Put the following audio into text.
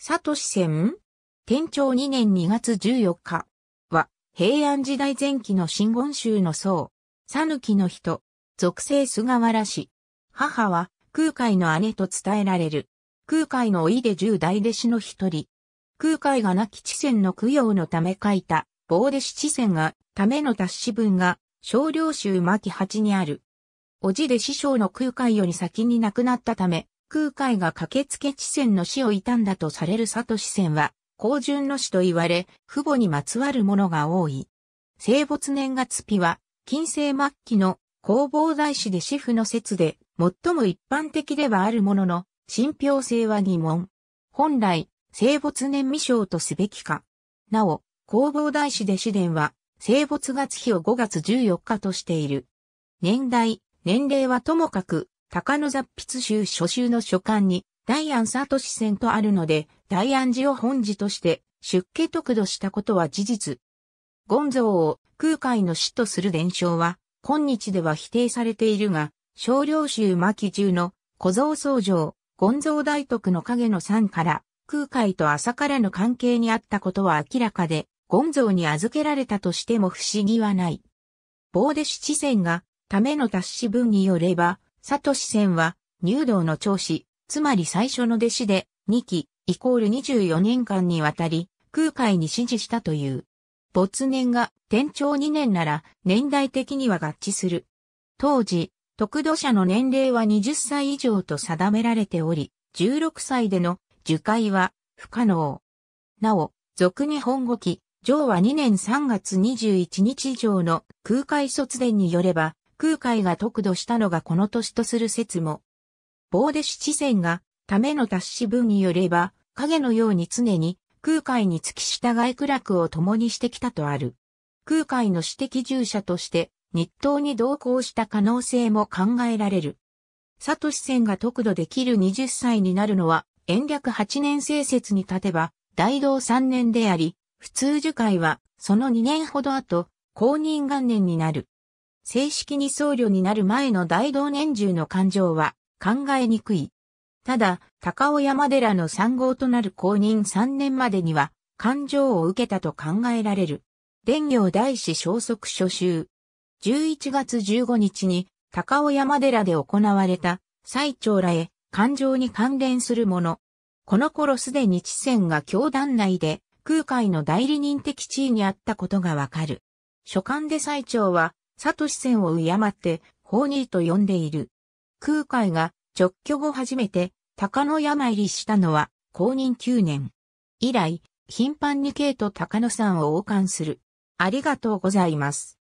佐都市線天長2年2月14日は平安時代前期の真言宗の僧、さぬきの人、属性菅原氏。母は空海の姉と伝えられる。空海のいで十大弟子の一人。空海が亡き地線の供養のため書いた、棒弟子地線が、ための達子文が、少量州巻八にある。おじで師匠の空海より先に亡くなったため、空海が駆けつけ地戦の死を悼んだとされる佐藤仙は、高順の死と言われ、父母にまつわるものが多い。生没年月日は、近世末期の弘法大師で師父の説で、最も一般的ではあるものの、信憑性は疑問。本来、生没年未章とすべきか。なお、弘法大師で師伝は、生没月日を5月14日としている。年代、年齢はともかく、高野雑筆集初集の書簡に、大安支戦とあるので、大安寺を本寺として出家得度したことは事実。権蔵を空海の師とする伝承は、今日では否定されているが、少量集巻中の小僧僧ン権蔵大徳の影の山から、空海と朝からの関係にあったことは明らかで、権蔵に預けられたとしても不思議はない。棒で七線が、ための達し文によれば、サトシ戦は、入道の長子、つまり最初の弟子で、2期、イコール24年間にわたり、空海に指示したという。没年が天長2年なら、年代的には合致する。当時、特度者の年齢は20歳以上と定められており、16歳での受戒は不可能。なお、俗日本語記、上は2年3月21日以上の空海卒伝によれば、空海が得度したのがこの年とする説も。棒弟子知戦が、ための達し文によれば、影のように常に空海に付き従い苦楽を共にしてきたとある。空海の私的従者として、日東に同行した可能性も考えられる。佐藤戦が得度できる20歳になるのは、延暦8年生説に立てば、大道3年であり、普通樹海は、その2年ほど後、公認元年になる。正式に僧侶になる前の大道年中の感情は考えにくい。ただ、高尾山寺の参号となる公認3年までには、感情を受けたと考えられる。伝行大師消息初集。11月15日に、高尾山寺で行われた、最長らへ、感情に関連するもの。この頃すでに知線が教団内で、空海の代理人的地位にあったことがわかる。書簡で最長は、サトシ戦を敬って、法ーと呼んでいる。空海が直居後初めて、鷹の山入りしたのは、公認9年。以来、頻繁に K と鷹野さんを王冠する。ありがとうございます。